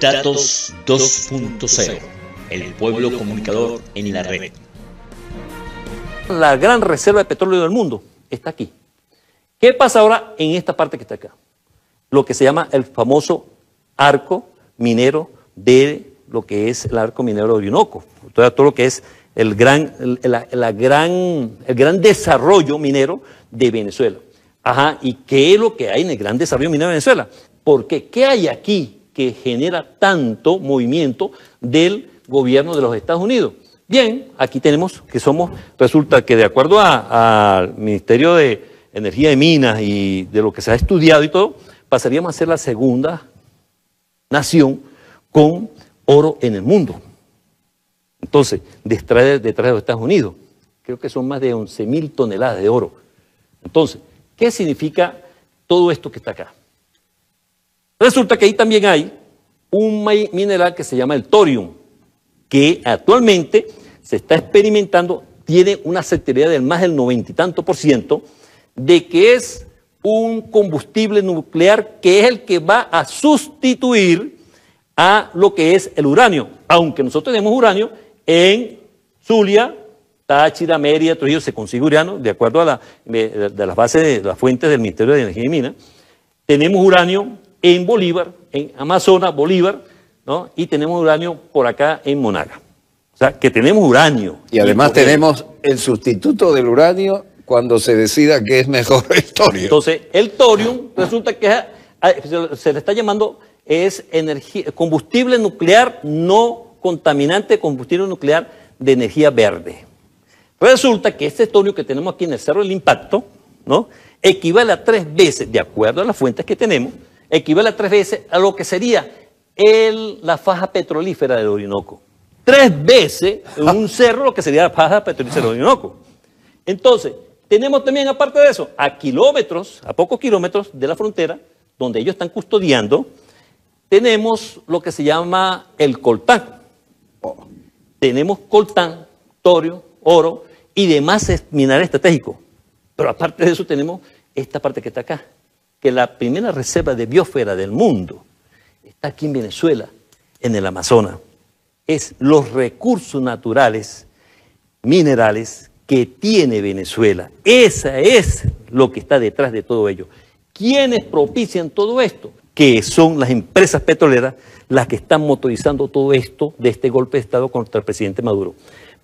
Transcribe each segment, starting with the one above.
Datos 2.0, el pueblo comunicador en la red. La gran reserva de petróleo del mundo está aquí. ¿Qué pasa ahora en esta parte que está acá? Lo que se llama el famoso arco minero de lo que es el arco minero de Orinoco. Todo, todo lo que es el gran, gran, el gran desarrollo minero de Venezuela. Ajá, ¿y qué es lo que hay en el gran desarrollo minero de Venezuela? Porque, ¿qué hay aquí que genera tanto movimiento del gobierno de los Estados Unidos. Bien, aquí tenemos que somos, resulta que de acuerdo al Ministerio de Energía y Minas y de lo que se ha estudiado y todo, pasaríamos a ser la segunda nación con oro en el mundo. Entonces, detrás, de los Estados Unidos, creo que son más de 11 mil toneladas de oro. Entonces, ¿qué significa todo esto que está acá? Resulta que ahí también hay un mineral que se llama el thorium, que actualmente se está experimentando, tiene una certeza del más del noventa y tanto por ciento de que es un combustible nuclear que es el que va a sustituir a lo que es el uranio, aunque nosotros tenemos uranio en Zulia, Táchira, Mérida, Trujillo, se consigue uranio, de acuerdo a la, eh, las bases de las fuentes del Ministerio de Energía y Minas. Tenemos uranio en Bolívar, en Amazonas, Bolívar, ¿no? y tenemos uranio por acá en Monaga. O sea, que tenemos uranio. Y además tenemos el sustituto del uranio cuando se decida que es mejor el torio. Entonces, el torio resulta que ah, eh, se le está llamando es combustible nuclear no contaminante, combustible nuclear de energía verde. Resulta que este torio que tenemos aquí en el Cerro del Impacto, ¿no? equivale a tres veces, de acuerdo a las fuentes que tenemos, equivale a tres veces a lo que sería el, la faja petrolífera del Orinoco. Tres veces un cerro lo que sería la faja petrolífera del Orinoco. Entonces, tenemos también, aparte de eso, a kilómetros, a pocos kilómetros de la frontera, donde ellos están custodiando, tenemos lo que se llama el coltán. Tenemos coltán, torio, oro y demás minerales estratégicos. Pero aparte de eso tenemos esta parte que está acá, que la primera reserva de biosfera del mundo está aquí en Venezuela, en el Amazonas. Es los recursos naturales, minerales que tiene Venezuela. Esa es lo que está detrás de todo ello. ¿Quiénes propician todo esto? Que son las empresas petroleras las que están motorizando todo esto de este golpe de Estado contra el presidente Maduro.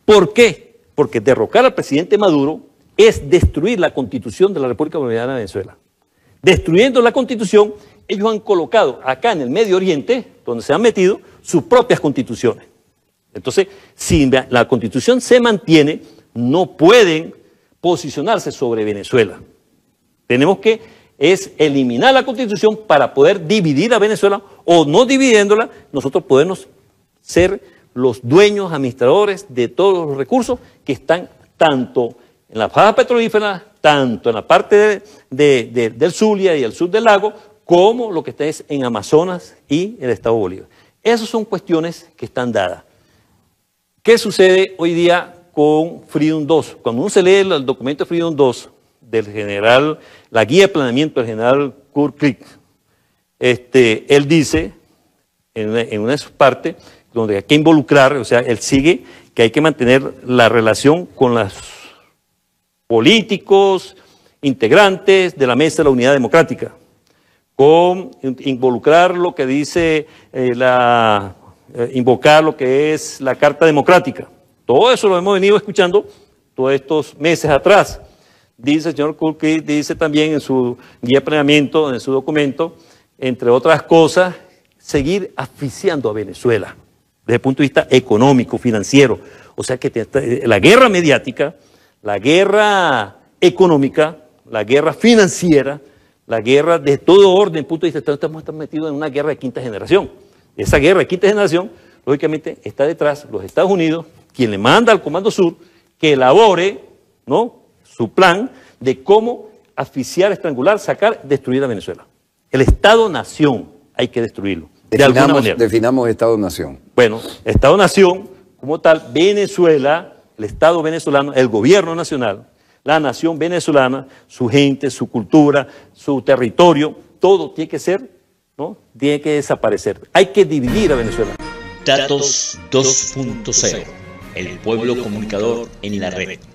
¿Por qué? Porque derrocar al presidente Maduro es destruir la constitución de la República Bolivariana de Venezuela destruyendo la constitución, ellos han colocado acá en el Medio Oriente, donde se han metido, sus propias constituciones. Entonces, si la constitución se mantiene, no pueden posicionarse sobre Venezuela. Tenemos que es eliminar la constitución para poder dividir a Venezuela o no dividiéndola, nosotros podemos ser los dueños, administradores de todos los recursos que están tanto en la faja petrolífera, tanto en la parte del Zulia y el sur del lago, como lo que está en Amazonas y el Estado Bolívar. Esas son cuestiones que están dadas. ¿Qué sucede hoy día con Freedom 2? Cuando uno se lee el documento de Freedom 2 del general, la guía de planeamiento del general Kurt este, él dice en en una de sus partes donde hay que involucrar, o sea, él sigue que hay que mantener la relación con las políticos, integrantes de la Mesa de la Unidad Democrática, con involucrar lo que dice eh, la, eh, invocar lo que es la Carta Democrática. Todo eso lo hemos venido escuchando todos estos meses atrás. Dice el señor Kulki, dice también en su guía de planeamiento, en su documento, entre otras cosas, seguir asfixiando a Venezuela desde el punto de vista económico, financiero. O sea que la guerra mediática la guerra económica, la guerra financiera, la guerra de todo orden, punto de vista, estamos, estamos metidos en una guerra de quinta generación. Esa guerra de quinta generación, lógicamente, está detrás los Estados Unidos, quien le manda al Comando Sur que elabore ¿no? su plan de cómo asfixiar, estrangular, sacar, destruir a Venezuela. El Estado-Nación hay que destruirlo. De alguna manera. Definamos Estado-Nación. Bueno, Estado-Nación, como tal, Venezuela el Estado venezolano, el gobierno nacional, la nación venezolana, su gente, su cultura, su territorio, todo tiene que ser, ¿no? Tiene que desaparecer. Hay que dividir a Venezuela. Datos 2.0, el pueblo comunicador en la red.